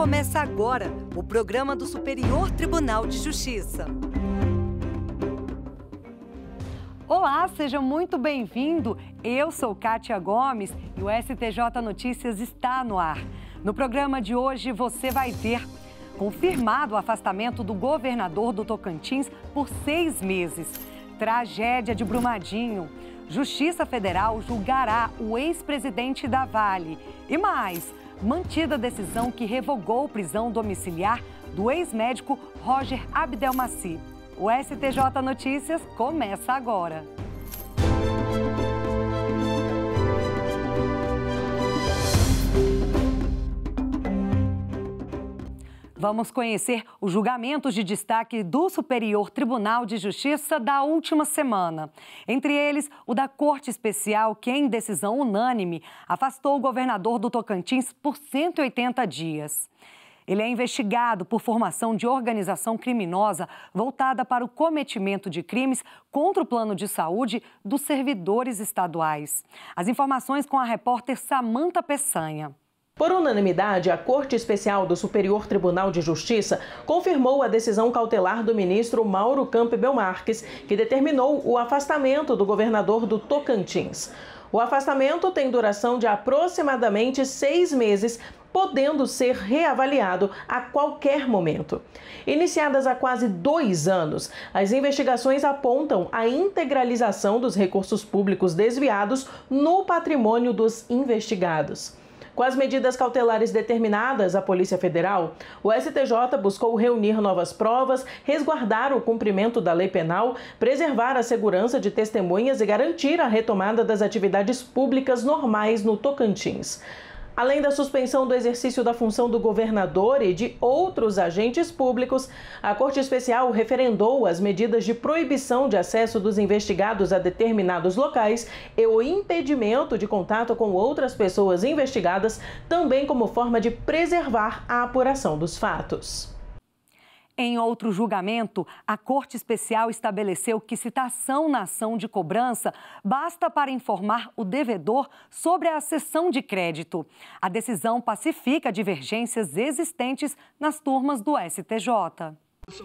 começa agora o programa do Superior Tribunal de Justiça. Olá, seja muito bem-vindo. Eu sou Kátia Gomes e o STJ Notícias está no ar. No programa de hoje você vai ver confirmado o afastamento do governador do Tocantins por seis meses. Tragédia de Brumadinho. Justiça Federal julgará o ex-presidente da Vale. E mais, mantida a decisão que revogou prisão domiciliar do ex-médico Roger Abdelmaci. O STJ Notícias começa agora. Vamos conhecer os julgamentos de destaque do Superior Tribunal de Justiça da última semana. Entre eles, o da Corte Especial, que, em decisão unânime, afastou o governador do Tocantins por 180 dias. Ele é investigado por formação de organização criminosa voltada para o cometimento de crimes contra o plano de saúde dos servidores estaduais. As informações com a repórter Samanta Peçanha. Por unanimidade, a Corte Especial do Superior Tribunal de Justiça confirmou a decisão cautelar do ministro Mauro Campbell Marques, que determinou o afastamento do governador do Tocantins. O afastamento tem duração de aproximadamente seis meses, podendo ser reavaliado a qualquer momento. Iniciadas há quase dois anos, as investigações apontam a integralização dos recursos públicos desviados no patrimônio dos investigados. Com as medidas cautelares determinadas à Polícia Federal, o STJ buscou reunir novas provas, resguardar o cumprimento da lei penal, preservar a segurança de testemunhas e garantir a retomada das atividades públicas normais no Tocantins. Além da suspensão do exercício da função do governador e de outros agentes públicos, a Corte Especial referendou as medidas de proibição de acesso dos investigados a determinados locais e o impedimento de contato com outras pessoas investigadas, também como forma de preservar a apuração dos fatos. Em outro julgamento, a Corte Especial estabeleceu que citação tá na ação de cobrança basta para informar o devedor sobre a cessão de crédito. A decisão pacifica divergências existentes nas turmas do STJ.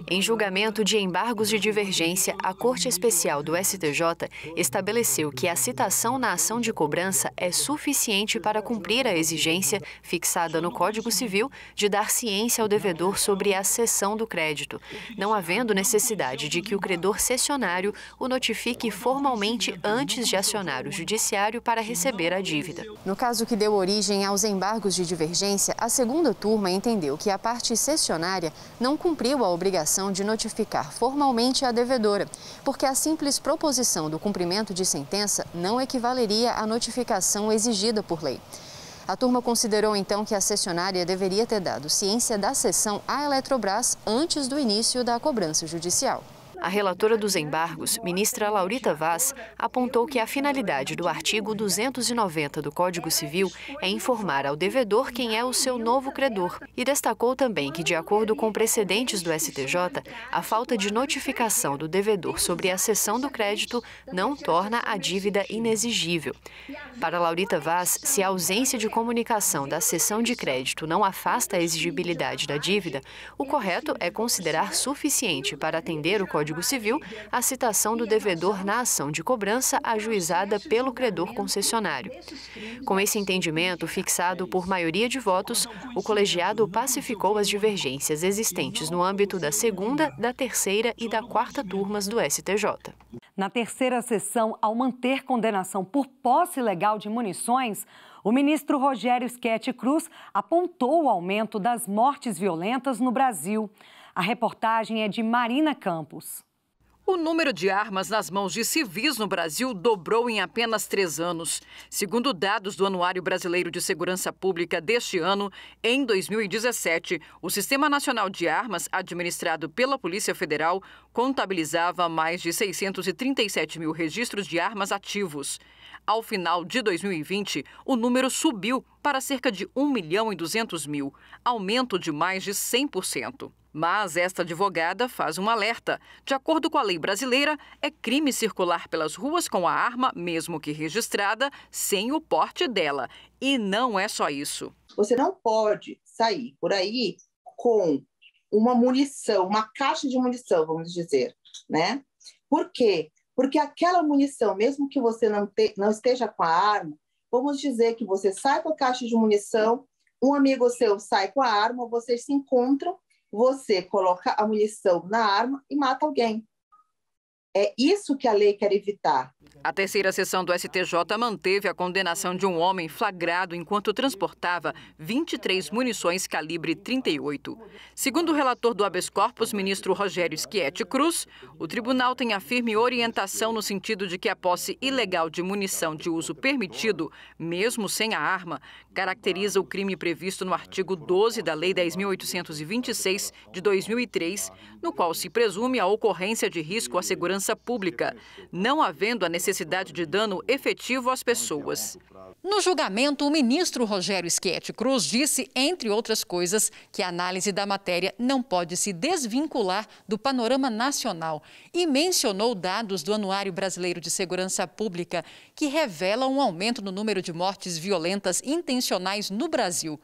Em julgamento de embargos de divergência, a Corte Especial do STJ estabeleceu que a citação na ação de cobrança é suficiente para cumprir a exigência fixada no Código Civil de dar ciência ao devedor sobre a cessão do crédito, não havendo necessidade de que o credor cessionário o notifique formalmente antes de acionar o judiciário para receber a dívida. No caso que deu origem aos embargos de divergência, a segunda turma entendeu que a parte cessionária não cumpriu a obrigação obrigação de notificar formalmente a devedora, porque a simples proposição do cumprimento de sentença não equivaleria à notificação exigida por lei. A turma considerou então que a cessionária deveria ter dado ciência da cessão à Eletrobras antes do início da cobrança judicial. A relatora dos embargos, ministra Laurita Vaz, apontou que a finalidade do artigo 290 do Código Civil é informar ao devedor quem é o seu novo credor e destacou também que, de acordo com precedentes do STJ, a falta de notificação do devedor sobre a cessão do crédito não torna a dívida inexigível. Para Laurita Vaz, se a ausência de comunicação da cessão de crédito não afasta a exigibilidade da dívida, o correto é considerar suficiente para atender o Código Código Civil a citação do devedor na ação de cobrança ajuizada pelo credor concessionário. Com esse entendimento, fixado por maioria de votos, o colegiado pacificou as divergências existentes no âmbito da segunda, da terceira e da quarta turmas do STJ. Na terceira sessão, ao manter condenação por posse legal de munições, o ministro Rogério Schetti Cruz apontou o aumento das mortes violentas no Brasil. A reportagem é de Marina Campos. O número de armas nas mãos de civis no Brasil dobrou em apenas três anos. Segundo dados do Anuário Brasileiro de Segurança Pública deste ano, em 2017, o Sistema Nacional de Armas, administrado pela Polícia Federal, contabilizava mais de 637 mil registros de armas ativos. Ao final de 2020, o número subiu para cerca de 1 milhão e 200 mil, aumento de mais de 100%. Mas esta advogada faz um alerta. De acordo com a lei brasileira, é crime circular pelas ruas com a arma, mesmo que registrada, sem o porte dela. E não é só isso. Você não pode sair por aí com uma munição, uma caixa de munição, vamos dizer, né? Por quê? Porque aquela munição, mesmo que você não, te, não esteja com a arma, vamos dizer que você sai com a caixa de munição, um amigo seu sai com a arma, vocês se encontram, você coloca a munição na arma e mata alguém. É isso que a lei quer evitar. A terceira sessão do STJ manteve a condenação de um homem flagrado enquanto transportava 23 munições calibre 38. Segundo o relator do habeas corpus, ministro Rogério Schietti Cruz, o tribunal tem a firme orientação no sentido de que a posse ilegal de munição de uso permitido, mesmo sem a arma, caracteriza o crime previsto no artigo 12 da Lei 10.826 de 2003, no qual se presume a ocorrência de risco à segurança segurança pública, não havendo a necessidade de dano efetivo às pessoas. No julgamento, o ministro Rogério Schietti Cruz disse, entre outras coisas, que a análise da matéria não pode se desvincular do panorama nacional e mencionou dados do Anuário Brasileiro de Segurança Pública, que revelam um aumento no número de mortes violentas intencionais no Brasil.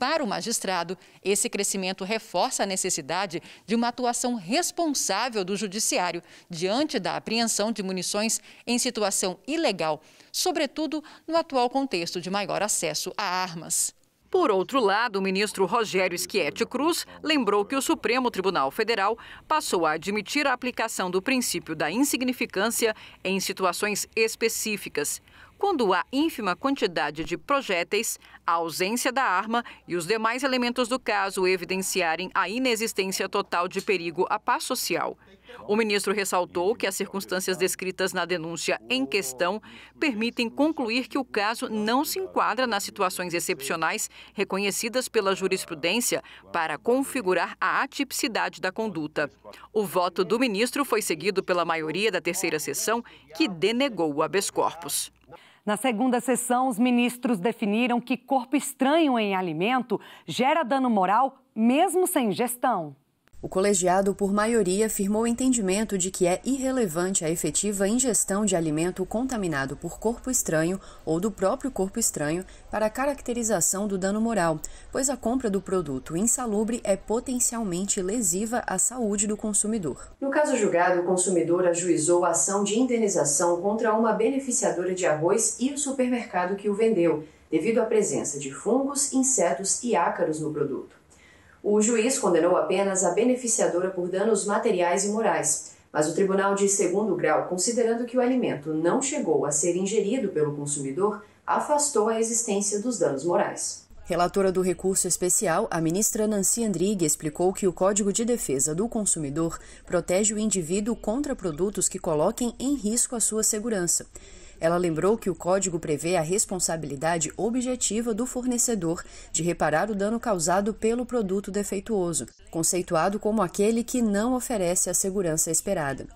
Para o magistrado, esse crescimento reforça a necessidade de uma atuação responsável do judiciário diante da apreensão de munições em situação ilegal, sobretudo no atual contexto de maior acesso a armas. Por outro lado, o ministro Rogério Schietti Cruz lembrou que o Supremo Tribunal Federal passou a admitir a aplicação do princípio da insignificância em situações específicas quando há ínfima quantidade de projéteis, a ausência da arma e os demais elementos do caso evidenciarem a inexistência total de perigo à paz social. O ministro ressaltou que as circunstâncias descritas na denúncia em questão permitem concluir que o caso não se enquadra nas situações excepcionais reconhecidas pela jurisprudência para configurar a atipicidade da conduta. O voto do ministro foi seguido pela maioria da terceira sessão, que denegou o habeas corpus. Na segunda sessão, os ministros definiram que corpo estranho em alimento gera dano moral mesmo sem ingestão. O colegiado, por maioria, firmou entendimento de que é irrelevante a efetiva ingestão de alimento contaminado por corpo estranho ou do próprio corpo estranho para a caracterização do dano moral, pois a compra do produto insalubre é potencialmente lesiva à saúde do consumidor. No caso julgado, o consumidor ajuizou a ação de indenização contra uma beneficiadora de arroz e o supermercado que o vendeu, devido à presença de fungos, insetos e ácaros no produto. O juiz condenou apenas a beneficiadora por danos materiais e morais, mas o tribunal de segundo grau, considerando que o alimento não chegou a ser ingerido pelo consumidor, afastou a existência dos danos morais. Relatora do recurso especial, a ministra Nancy Andrighi explicou que o Código de Defesa do Consumidor protege o indivíduo contra produtos que coloquem em risco a sua segurança. Ela lembrou que o código prevê a responsabilidade objetiva do fornecedor de reparar o dano causado pelo produto defeituoso, conceituado como aquele que não oferece a segurança esperada.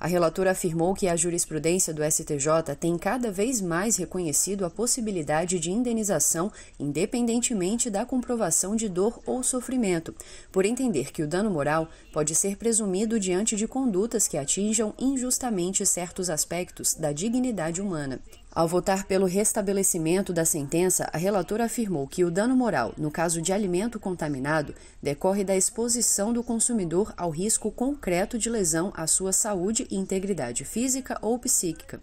A relatora afirmou que a jurisprudência do STJ tem cada vez mais reconhecido a possibilidade de indenização independentemente da comprovação de dor ou sofrimento, por entender que o dano moral pode ser presumido diante de condutas que atinjam injustamente certos aspectos da dignidade humana. Ao votar pelo restabelecimento da sentença, a relatora afirmou que o dano moral, no caso de alimento contaminado, decorre da exposição do consumidor ao risco concreto de lesão à sua saúde e integridade física ou psíquica.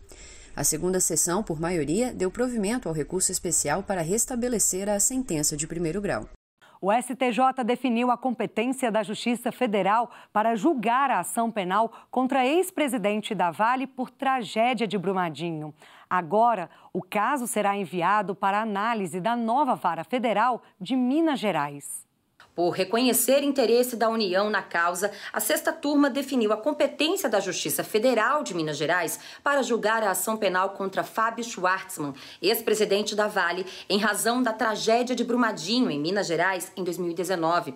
A segunda sessão, por maioria, deu provimento ao recurso especial para restabelecer a sentença de primeiro grau. O STJ definiu a competência da Justiça Federal para julgar a ação penal contra ex-presidente da Vale por tragédia de Brumadinho. Agora, o caso será enviado para análise da nova vara federal de Minas Gerais. Por reconhecer interesse da União na causa, a sexta turma definiu a competência da Justiça Federal de Minas Gerais para julgar a ação penal contra Fábio Schwartzman, ex-presidente da Vale, em razão da tragédia de Brumadinho, em Minas Gerais, em 2019.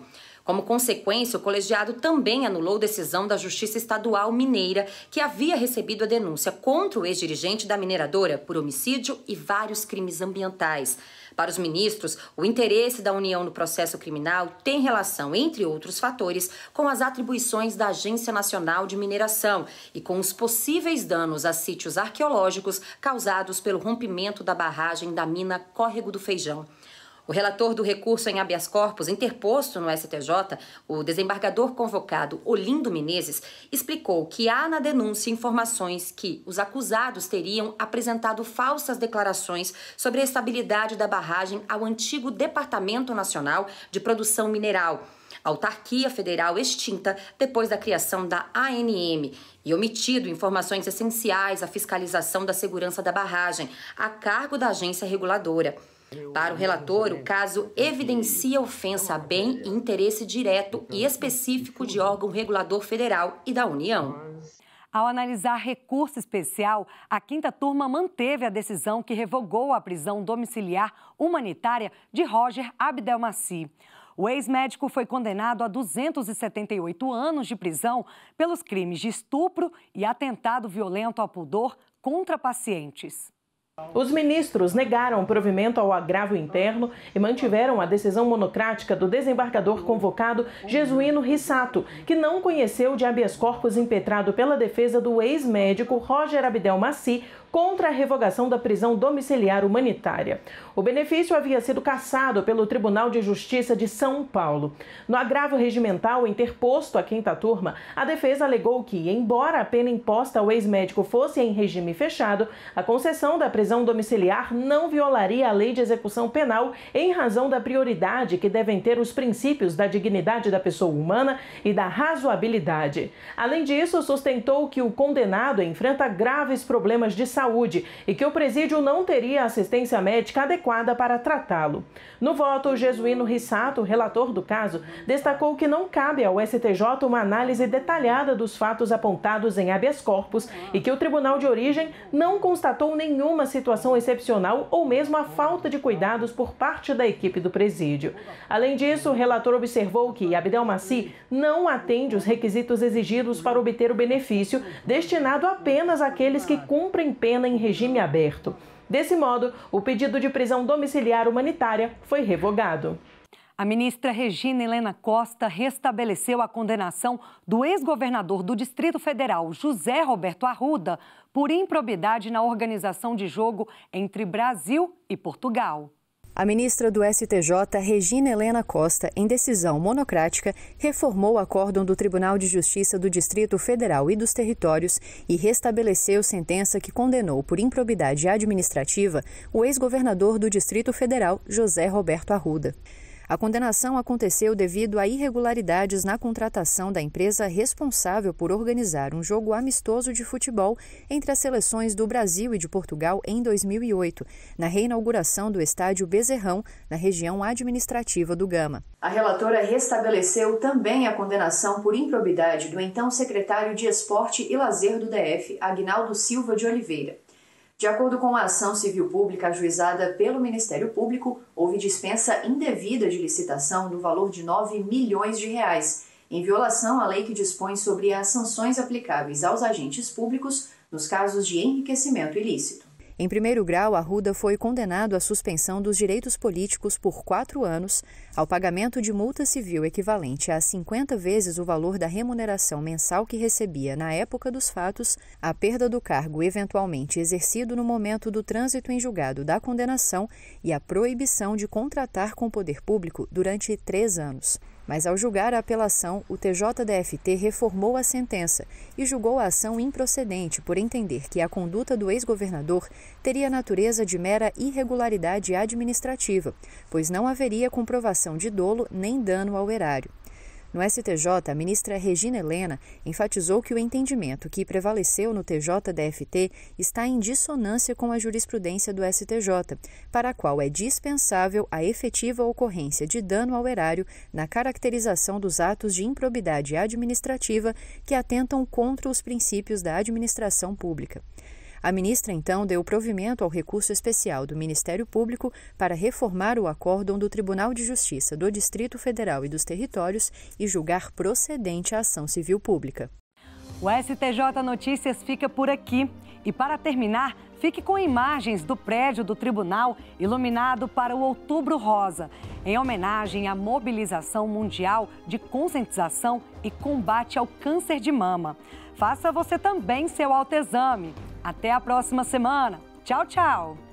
Como consequência, o colegiado também anulou decisão da Justiça Estadual Mineira, que havia recebido a denúncia contra o ex-dirigente da mineradora por homicídio e vários crimes ambientais. Para os ministros, o interesse da União no processo criminal tem relação, entre outros fatores, com as atribuições da Agência Nacional de Mineração e com os possíveis danos a sítios arqueológicos causados pelo rompimento da barragem da mina Córrego do Feijão. O relator do recurso em habeas corpus interposto no STJ, o desembargador convocado Olindo Menezes, explicou que há na denúncia informações que os acusados teriam apresentado falsas declarações sobre a estabilidade da barragem ao antigo Departamento Nacional de Produção Mineral autarquia federal extinta depois da criação da ANM, e omitido informações essenciais à fiscalização da segurança da barragem, a cargo da agência reguladora. Para o relator, o caso evidencia ofensa a bem e interesse direto e específico de órgão regulador federal e da União. Ao analisar recurso especial, a quinta turma manteve a decisão que revogou a prisão domiciliar humanitária de Roger Abdelmaci. O ex-médico foi condenado a 278 anos de prisão pelos crimes de estupro e atentado violento ao pudor contra pacientes. Os ministros negaram o provimento ao agravo interno e mantiveram a decisão monocrática do desembargador convocado Jesuíno Rissato, que não conheceu de habeas corpus impetrado pela defesa do ex-médico Roger Abdel contra a revogação da prisão domiciliar humanitária. O benefício havia sido cassado pelo Tribunal de Justiça de São Paulo. No agravo regimental interposto à quinta turma, a defesa alegou que, embora a pena imposta ao ex-médico fosse em regime fechado, a concessão da prisão prisão domiciliar não violaria a lei de execução penal em razão da prioridade que devem ter os princípios da dignidade da pessoa humana e da razoabilidade. Além disso, sustentou que o condenado enfrenta graves problemas de saúde e que o presídio não teria assistência médica adequada para tratá-lo. No voto, o jesuíno Rissato, relator do caso, destacou que não cabe ao STJ uma análise detalhada dos fatos apontados em habeas corpus e que o tribunal de origem não constatou nenhuma situação situação excepcional ou mesmo a falta de cuidados por parte da equipe do presídio. Além disso, o relator observou que Abdelmaci não atende os requisitos exigidos para obter o benefício, destinado apenas àqueles que cumprem pena em regime aberto. Desse modo, o pedido de prisão domiciliar humanitária foi revogado. A ministra Regina Helena Costa restabeleceu a condenação do ex-governador do Distrito Federal, José Roberto Arruda, por improbidade na organização de jogo entre Brasil e Portugal. A ministra do STJ, Regina Helena Costa, em decisão monocrática, reformou o acórdão do Tribunal de Justiça do Distrito Federal e dos Territórios e restabeleceu sentença que condenou por improbidade administrativa o ex-governador do Distrito Federal, José Roberto Arruda. A condenação aconteceu devido a irregularidades na contratação da empresa responsável por organizar um jogo amistoso de futebol entre as seleções do Brasil e de Portugal em 2008, na reinauguração do estádio Bezerrão, na região administrativa do Gama. A relatora restabeleceu também a condenação por improbidade do então secretário de Esporte e Lazer do DF, Agnaldo Silva de Oliveira. De acordo com a ação civil pública ajuizada pelo Ministério Público, houve dispensa indevida de licitação no valor de 9 milhões de reais, em violação à lei que dispõe sobre as sanções aplicáveis aos agentes públicos nos casos de enriquecimento ilícito. Em primeiro grau, Arruda foi condenado à suspensão dos direitos políticos por quatro anos, ao pagamento de multa civil equivalente a 50 vezes o valor da remuneração mensal que recebia na época dos fatos, à perda do cargo eventualmente exercido no momento do trânsito em julgado da condenação e à proibição de contratar com o poder público durante três anos mas ao julgar a apelação, o TJDFT reformou a sentença e julgou a ação improcedente por entender que a conduta do ex-governador teria natureza de mera irregularidade administrativa, pois não haveria comprovação de dolo nem dano ao erário. No STJ, a ministra Regina Helena enfatizou que o entendimento que prevaleceu no TJDFT está em dissonância com a jurisprudência do STJ, para a qual é dispensável a efetiva ocorrência de dano ao erário na caracterização dos atos de improbidade administrativa que atentam contra os princípios da administração pública. A ministra, então, deu provimento ao recurso especial do Ministério Público para reformar o acórdão do Tribunal de Justiça do Distrito Federal e dos Territórios e julgar procedente a ação civil pública. O STJ Notícias fica por aqui. E para terminar, fique com imagens do prédio do tribunal iluminado para o Outubro Rosa, em homenagem à mobilização mundial de conscientização e combate ao câncer de mama. Faça você também seu autoexame. Até a próxima semana. Tchau, tchau!